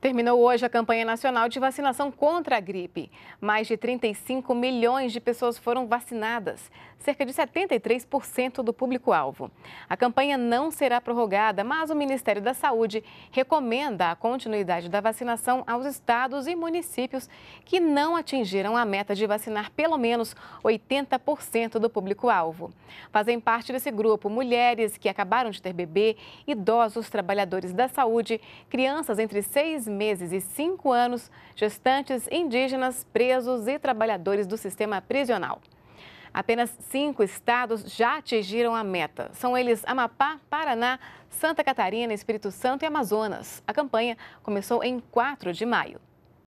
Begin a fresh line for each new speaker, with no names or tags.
Terminou hoje a campanha nacional de vacinação contra a gripe. Mais de 35 milhões de pessoas foram vacinadas, cerca de 73% do público-alvo. A campanha não será prorrogada, mas o Ministério da Saúde recomenda a continuidade da vacinação aos estados e municípios que não atingiram a meta de vacinar pelo menos 80% do público-alvo. Fazem parte desse grupo mulheres que acabaram de ter bebê, idosos, trabalhadores da saúde, crianças entre 6 meses e cinco anos gestantes indígenas, presos e trabalhadores do sistema prisional. Apenas cinco estados já atingiram a meta. São eles Amapá, Paraná, Santa Catarina, Espírito Santo e Amazonas. A campanha começou em 4 de maio.